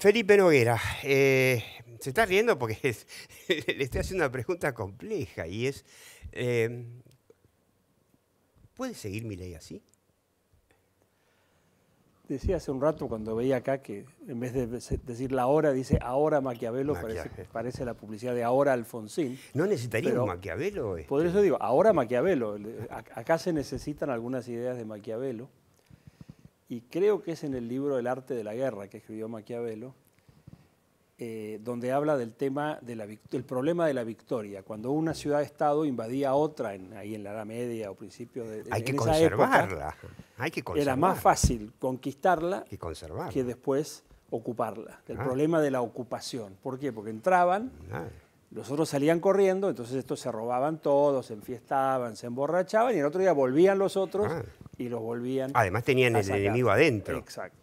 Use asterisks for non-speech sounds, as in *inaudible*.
Felipe Noguera, eh, se está riendo porque *laughs* le estoy haciendo una pregunta compleja y es, em, ¿puede seguir mi ley así? Decía hace un rato cuando veía acá que en vez de decir la hora, dice ahora Maquiavelo, Parece, la publicidad de ahora Alfonsín. No necesitaría un Maquiavelo. Este? Por eso digo, ahora Maquiavelo. Acá se necesitan algunas ideas de Maquiavelo y creo que es en el libro El arte de la guerra que escribió Maquiavelo, eh, donde habla del tema del problema de la victoria, cuando una ciudad-estado invadía otra en, ahí en la Edad Media o principio de, hay que conservarla, que Era más fácil conquistarla que después ocuparla. El ah. problema de la ocupación. ¿Por qué? Porque entraban, ah. los otros salían corriendo, entonces estos se robaban todos, se enfiestaban, se emborrachaban y el otro día volvían los otros. Ah y los volvían. Además tenían a el enemigo adentro. Exacto.